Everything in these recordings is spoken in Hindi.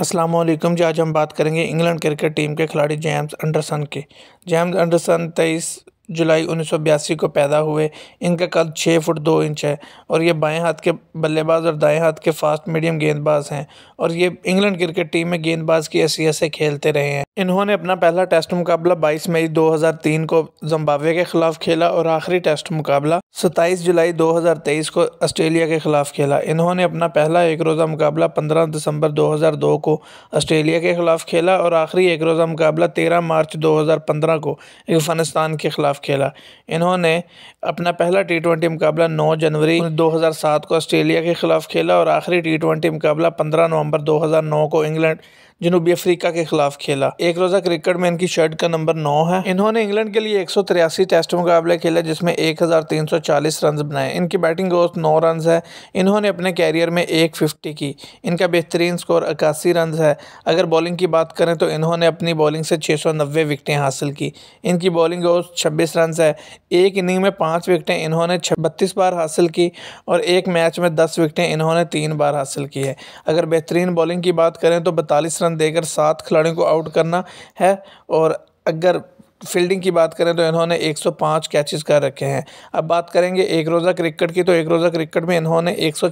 असलम जी आज हम बात करेंगे इंग्लैंड क्रिकेट टीम के खिलाड़ी जेम्स एंडरसन के जेम्स एंडरसन तेईस जुलाई उन्नीस को पैदा हुए इनका कद छः फुट दो इंच है और ये बाएं हाथ के बल्लेबाज और दाएं हाथ के फास्ट मीडियम गेंदबाज हैं और ये इंग्लैंड क्रिकेट टीम में गेंदबाज की हैसियत से खेलते रहे हैं इन्होंने अपना पहला टेस्ट मुकाबला 22 मई 2003 को जम्बावे के खिलाफ खेला और आखिरी टेस्ट मुकाबला 27 जुलाई 2023 को ऑस्ट्रेलिया के खिलाफ खेला इन्होंने अपना पहला एक रोज़ा मुकाबला 15 दिसंबर 2002 को ऑस्ट्रेलिया के खिलाफ खेला और आखिरी एक रोज़ा मुकाबला 13 मार्च 2015 को अफगानिस्तान के खिलाफ खिलाफ खेला इन्होंने अपना पहला टी ट्वेंटी मुकाबला 9 जनवरी 2007 को ऑस्ट्रेलिया के खिलाफ खेला और आखिरी टी ट्वेंटी मुकाबला 15 नवंबर 2009 को इंग्लैंड जनूबी अफ्रीका के खिलाफ खेला एक रोजा क्रिकेट में इनकी शर्ट का नंबर नौ है इन्होंने इंग्लैंड के लिए एक सौ तिरासी टेस्ट मुकाबले खेले जिसमें एक हजार तीन सौ चालीस रन बनाए इनकी बैटिंग औसत नौ रन है इन्होंने अपने कैरियर में एक फिफ्टी की इनका बेहतरीन स्कोर इक्यासी रन है अगर बॉलिंग की बात करें तो इन्होंने अपनी बॉलिंग से छः सौ नब्बे विकटें हासिल की इनकी बॉलिंग औसत छब्बीस रन है एक इनिंग में पाँच विकटें इन्होंने बत्तीस बार हासिल की और एक मैच में दस विकटें इन्होंने तीन बार हासिल की है अगर बेहतरीन बॉलिंग की बात करें तो बतालीस रन रन देकर सात खिलाड़ियों को आउट करना है और अगर फील्डिंग की बात करें तो इन्होंने 105 कैचेस कर रखे हैं अब बात करेंगे एक रोज़ा क्रिकेट की तो एक रोज़ा क्रिकेट में इन्होंने एक सौ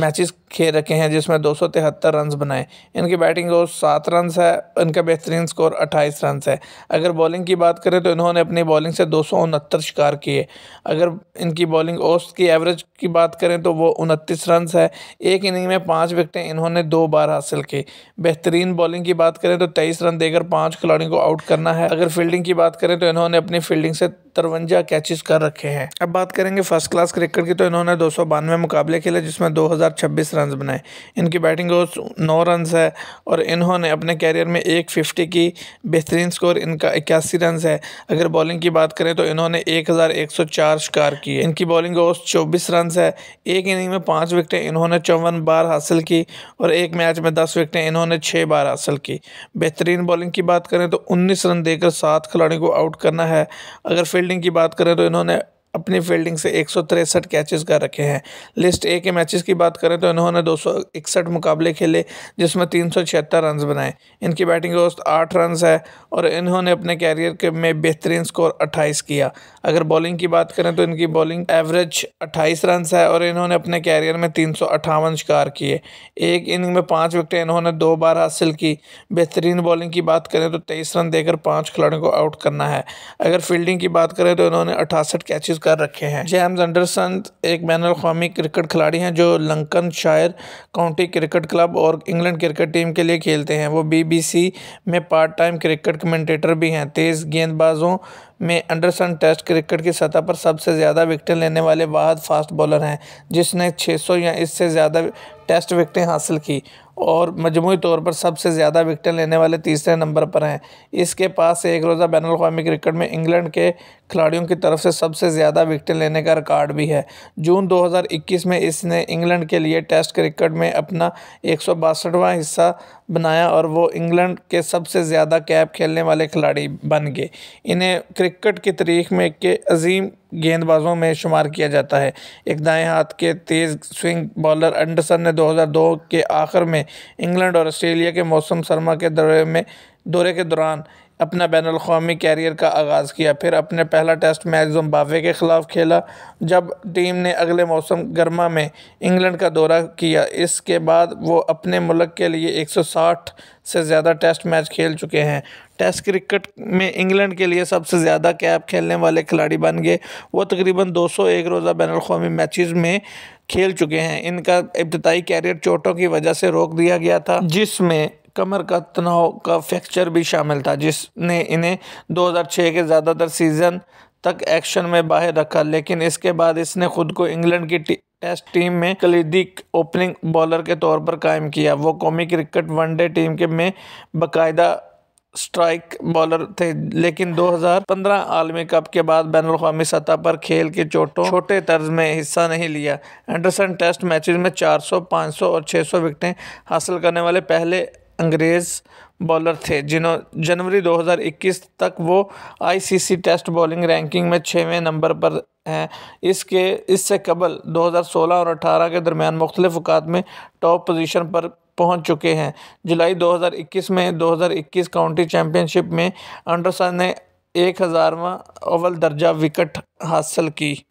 मैचेस खेल रखे हैं जिसमें दो सौ तिहत्तर रन बनाए इनकी बैटिंग रोज सात रन है इनका बेहतरीन स्कोर अट्ठाईस रन है अगर बॉलिंग की बात करें तो इन्होंने अपनी बॉलिंग से दो शिकार किए अगर इनकी बॉलिंग औस्त की एवरेज की बात करें तो वो उनतीस रन है एक इनिंग में पाँच विकटें इन्होंने दो बार हासिल की बेहतरीन बॉलिंग की बात करें तो तेईस रन देकर पाँच खिलाड़ियों को आउट करना है अगर फील्डिंग की बात करें तो इन्होंने अपनी फील्डिंग से तिरवंजा कैचेस कर रखे हैं अब बात करेंगे फर्स्ट क्लास क्रिकेट की तो इन्होंने दो मुकाबले खेले जिसमें दो रन रन बनाए इनकी बैटिंग औस नौ रन है और इन्होंने अपने कैरियर में एक फिफ्टी की बेहतरीन स्कोर इनका इक्यासी रन है अगर बॉलिंग की बात करें तो इन्होंने एक हज़ार एक सौ चार शिकार किए इनकी बॉलिंग औस चौबीस रन है एक इनिंग में पाँच विकटें इन्होंने चौवन बार हासिल की और एक मैच में दस विकटें इन्होंने छः बार हासिल की बेहतरीन बॉलिंग की बात करें तो उन्नीस रन देकर सात खिलाड़ियों को आउट करना है अगर फील्डिंग की बात करें तो इन्होंने अपनी फील्डिंग से एक सौ तिरसठ कैचेज़ कर रखे हैं लिस्ट ए के मैचेस की बात करें तो इन्होंने दो सौ इकसठ मुकाबले खेले जिसमें तीन सौ छिहत्तर रन बनाए इनकी बैटिंग दोस्त आठ रन है और इन्होंने अपने कैरियर के में बेहतरीन स्कोर अट्ठाईस किया अगर बॉलिंग की बात करें तो इनकी बॉलिंग एवरेज अट्ठाईस रन है और इन्होंने अपने कैरियर में तीन सौ अट्ठावन शिकार किए एक इनिंग में पाँच विकटें इन्होंने दो बार हासिल की बेहतरीन बॉलिंग की बात करें तो तेईस रन देकर पाँच खिलाड़ियों को आउट करना है अगर फील्डिंग की बात करें तो इन्होंने अठासठ कैचेज़ कर रखे हैं जेम्स एंडरसन एक बैन अवी क्रिकेट खिलाड़ी हैं जो Lancashire county cricket club और इंग्लैंड क्रिकेट टीम के लिए खेलते हैं वो बीबीसी में पार्ट टाइम क्रिकेट कमेंटेटर भी हैं तेज़ गेंदबाजों में एंडरसन टेस्ट क्रिकेट की सतह पर सबसे ज़्यादा विकटें लेने वाले बाहर फास्ट बॉलर हैं जिसने 600 या इससे ज़्यादा टेस्ट विकटें हासिल की और मजमू तौर पर सबसे ज़्यादा विकटें लेने वाले तीसरे नंबर पर हैं इसके पास एक रोज़ा बैन अवी क्रिकेट में इंग्लैंड के खिलाड़ियों की तरफ से सबसे ज़्यादा विकटें लेने का रिकॉर्ड भी है जून 2021 में इसने इंग्लैंड के लिए टेस्ट क्रिकेट में अपना एक हिस्सा बनाया और वो इंग्लैंड के सबसे ज़्यादा कैप खेलने वाले खिलाड़ी बन गए इन्हें क्रिकेट की तारीख में के अजीम गेंदबाजों में शुमार किया जाता है एक दाएं हाथ के तेज़ स्विंग बॉलर एंडरसन ने 2002 के आखिर में इंग्लैंड और ऑस्ट्रेलिया के मौसम सरमा के दौरे में दौरे के दौरान अपना बैन अवी कैरियर का आगाज़ किया फिर अपने पहला टेस्ट मैच जम्बावे के ख़िलाफ़ खेला जब टीम ने अगले मौसम गर्मा में इंग्लैंड का दौरा किया इसके बाद वो अपने मुल्क के लिए 160 से ज़्यादा टेस्ट मैच खेल चुके हैं टेस्ट क्रिकेट में इंग्लैंड के लिए सबसे ज़्यादा कैप खेलने वाले खिलाड़ी बन गए वो तकरीबन 201 रोज़ा बैन अवी मैच में खेल चुके हैं इनका इब्तदाई कैरियर चोटों की वजह से रोक दिया गया था जिसमें कमर का तनाव का फ्रैक्चर भी शामिल था जिसने इन्हें 2006 के ज़्यादातर सीज़न तक एक्शन में बाहर रखा लेकिन इसके बाद इसने खुद को इंग्लैंड की टेस्ट टीम में कलीदी ओपनिंग बॉलर के तौर पर कायम किया वो कौमी क्रिकेट वनडे टीम के में बाकायदा स्ट्राइक बॉलर थे लेकिन 2015 आलमी कप के बाद बैन अवी सतह पर खेल के चोटों छोटे तर्ज में हिस्सा नहीं लिया एंडरसन टेस्ट मैचेस में 400, 500 और 600 विकटें हासिल करने वाले पहले अंग्रेज़ बॉलर थे जिन्हों जनवरी 2021 तक वो आईसीसी टेस्ट बॉलिंग रैंकिंग में छवें नंबर पर हैं इसके इससे कबल 2016 और 18 के दरमियान मुख्तलिफ अवकात में टॉप पोजीशन पर पहुंच चुके हैं जुलाई 2021 में 2021 काउंटी चैम्पियनशिप में अंडरसन ने एक हज़ारवा अवल दर्जा विकट हासिल की